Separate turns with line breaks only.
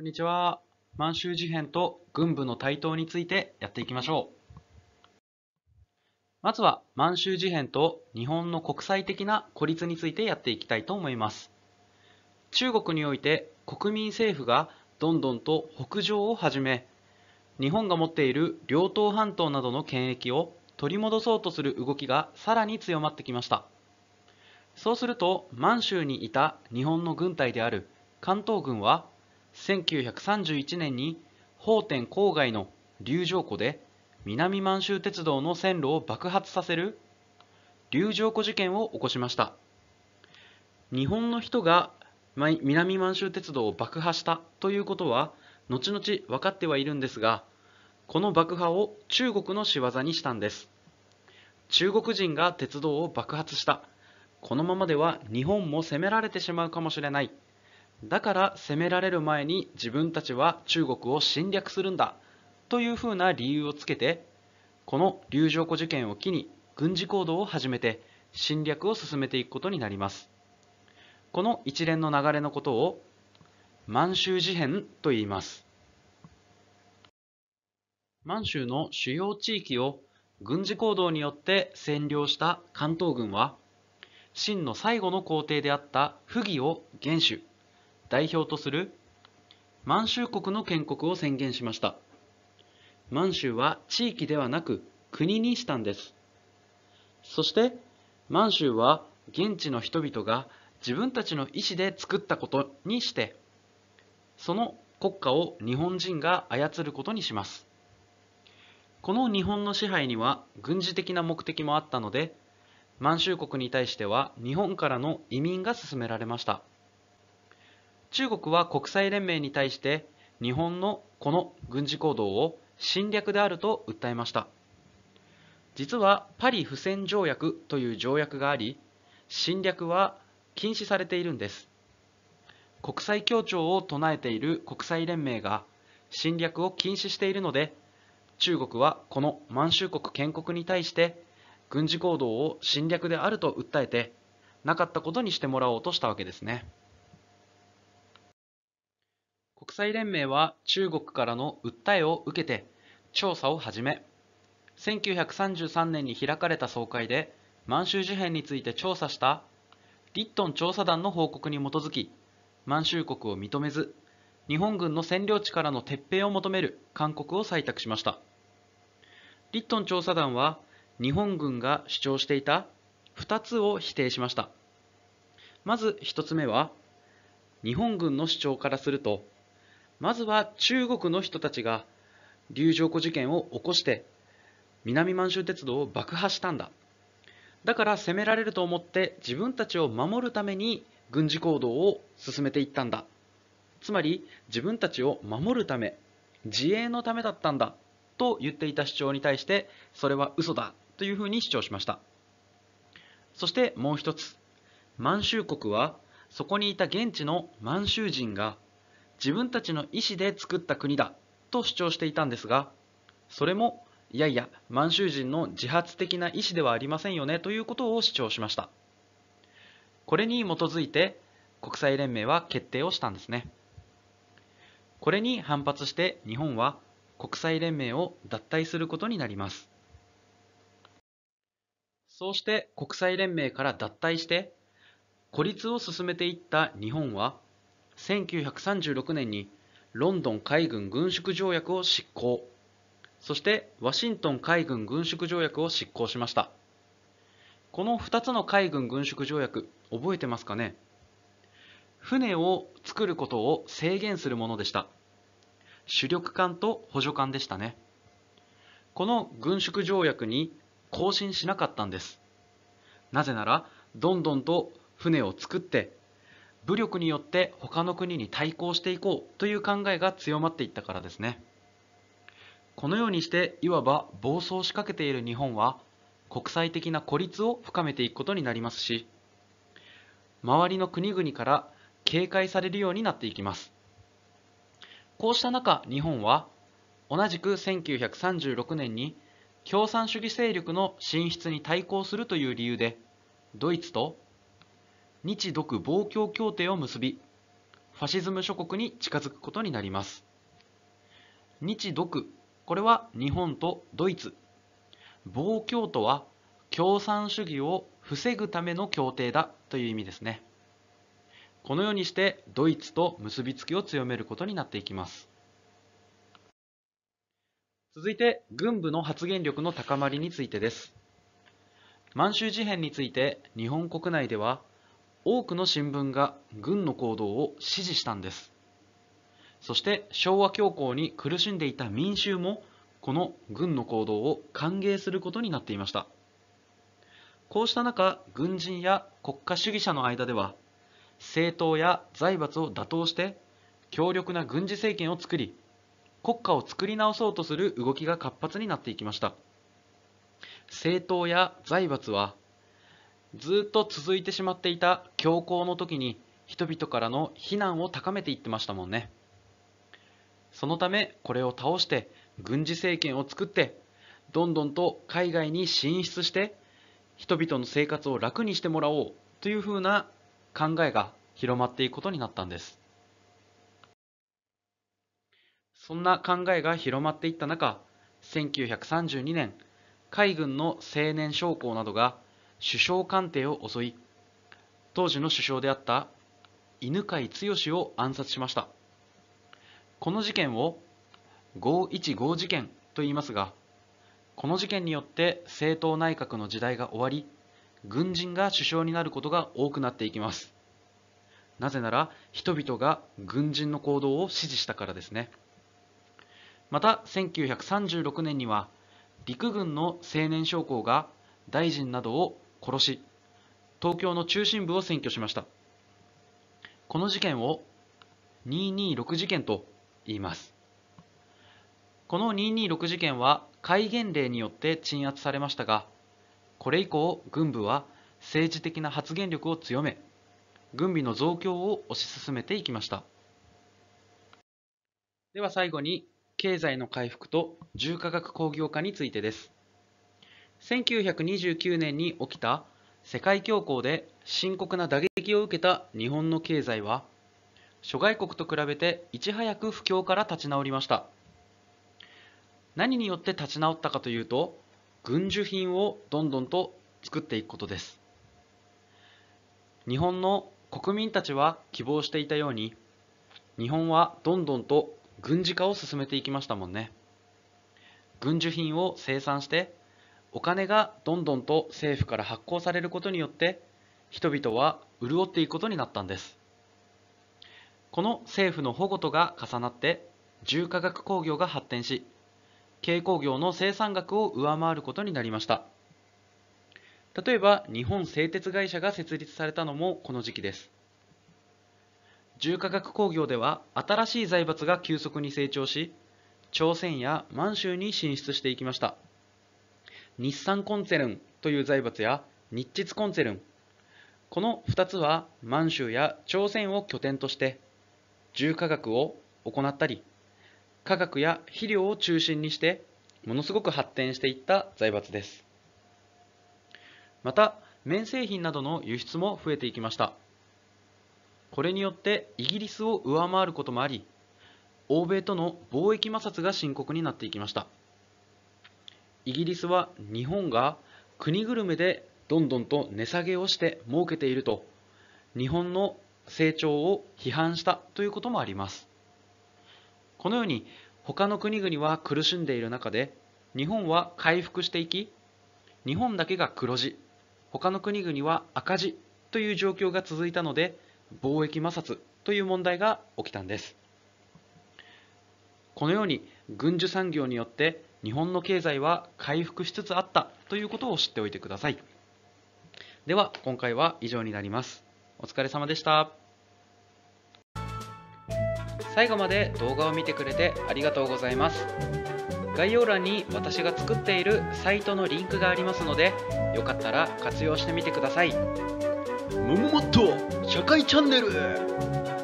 こんにちは。満州事変と軍部の台頭についてやっていきましょう。まずは満州事変と日本の国際的な孤立についてやっていきたいと思います。中国において国民政府がどんどんと北上を始め、日本が持っている両党半島などの権益を取り戻そうとする動きがさらに強まってきました。そうすると満州にいた日本の軍隊である関東軍は1931年に法典郊外の龍城湖で南満州鉄道の線路を爆発させる龍城湖事件を起こしました日本の人が南満州鉄道を爆破したということは後々分かってはいるんですがこの爆破を中国の仕業にしたんです中国人が鉄道を爆発したこのままでは日本も攻められてしまうかもしれないだから攻められる前に自分たちは中国を侵略するんだというふうな理由をつけてこの龍城湖事件を機に軍事行動を始めて侵略を進めていくことになりますこの一連の流れのことを満州事変と言います満州の主要地域を軍事行動によって占領した関東軍は秦の最後の皇帝であった溥儀を元首代表とする満州国の建国を宣言しました満州は地域ではなく国にしたんですそして満州は現地の人々が自分たちの意思で作ったことにしてその国家を日本人が操ることにしますこの日本の支配には軍事的な目的もあったので満州国に対しては日本からの移民が進められました中国は国際連盟に対して日本のこの軍事行動を侵略であると訴えました実はパリ不戦条約という条約があり侵略は禁止されているんです国際協調を唱えている国際連盟が侵略を禁止しているので中国はこの満州国建国に対して軍事行動を侵略であると訴えてなかったことにしてもらおうとしたわけですね。国際連盟は中国からの訴えを受けて調査を始め1933年に開かれた総会で満州事変について調査したリットン調査団の報告に基づき満州国を認めず日本軍の占領地からの撤兵を求める勧告を採択しましたリットン調査団は日本軍が主張していた2つを否定しましたまず1つ目は日本軍の主張からするとまずは中国の人たちが龍城湖事件を起こして南満州鉄道を爆破したんだだから攻められると思って自分たちを守るために軍事行動を進めていったんだつまり自分たちを守るため自衛のためだったんだと言っていた主張に対してそれは嘘だというふうに主張しましたそしてもう一つ満州国はそこにいた現地の満州人が自分たちの意思で作った国だと主張していたんですがそれもいやいや満州人の自発的な意思ではありませんよねということを主張しましたこれに基づいて国際連盟は決定をしたんですねこれに反発して日本は国際連盟を脱退することになりますそうして国際連盟から脱退して孤立を進めていった日本は1936年にロンドン海軍軍縮条約を執行そしてワシントン海軍軍縮条約を執行しましたこの2つの海軍軍縮条約覚えてますかね船を作ることを制限するものでした主力艦と補助艦でしたねこの軍縮条約に更新しなかったんですなぜならどんどんと船を作って武力によって他の国に対抗していこうという考えが強まっていったからですねこのようにしていわば暴走しかけている日本は国際的な孤立を深めていくことになりますし周りの国々から警戒されるようになっていきますこうした中日本は同じく1936年に共産主義勢力の進出に対抗するという理由でドイツと日独防共協定を結び、ファシズム諸国に近づくことになります。日独、これは日本とドイツ。防共とは共産主義を防ぐための協定だという意味ですね。このようにしてドイツと結びつきを強めることになっていきます。続いて軍部の発言力の高まりについてです。満州事変について日本国内では多くの新聞が軍の行動を支持したんですそして昭和恐慌に苦しんでいた民衆もこの軍の行動を歓迎することになっていましたこうした中軍人や国家主義者の間では政党や財閥を打倒して強力な軍事政権を作り国家を作り直そうとする動きが活発になっていきました政党や財閥はずっと続いてしまっていた恐慌の時に人々からの非難を高めていってましたもんねそのためこれを倒して軍事政権を作ってどんどんと海外に進出して人々の生活を楽にしてもらおうというふうな考えが広まっていくことになったんですそんな考えが広まっていった中1932年海軍の青年将校などが首相官邸を襲い当時の首相であった犬飼剛を暗殺しましたこの事件を515事件と言いますがこの事件によって政党内閣の時代が終わり軍人が首相になることが多くなっていきますなぜなら人々が軍人の行動を支持したからですねまた1936年には陸軍の青年将校が大臣などを殺し、東京の中心部を占拠しました。この事件を226事件と言います。この226事件は戒厳令によって鎮圧されましたが、これ以降、軍部は政治的な発言力を強め、軍備の増強を推し進めていきました。では最後に、経済の回復と重化学工業化についてです。1929年に起きた世界恐慌で深刻な打撃を受けた日本の経済は諸外国と比べていち早く不況から立ち直りました何によって立ち直ったかというと軍需品をどんどんと作っていくことです日本の国民たちは希望していたように日本はどんどんと軍事化を進めていきましたもんね軍需品を生産してお金がどんどんと政府から発行されることによって人々は潤っていくことになったんですこの政府の保護とが重なって重化学工業が発展し軽工業の生産額を上回ることになりました例えば日本製鉄会社が設立されたのもこの時期です重化学工業では新しい財閥が急速に成長し朝鮮や満州に進出していきました日産コンツェルンという財閥や日秩コンツェルンこの2つは満州や朝鮮を拠点として重化学を行ったり化学や肥料を中心にしてものすごく発展していった財閥ですまた綿製品などの輸出も増えていきましたこれによってイギリスを上回ることもあり欧米との貿易摩擦が深刻になっていきましたイギリスは日本が国ぐるめでどんどんと値下げをして儲けていると日本の成長を批判したということもありますこのように他の国々は苦しんでいる中で日本は回復していき日本だけが黒字他の国々は赤字という状況が続いたので貿易摩擦という問題が起きたんですこのように軍需産業によって日本の経済は回復しつつあったということを知っておいてくださいでは今回は以上になりますお疲れ様でした最後まで動画を見てくれてありがとうございます概要欄に私が作っているサイトのリンクがありますのでよかったら活用してみてくださいもももっと社会チャンネル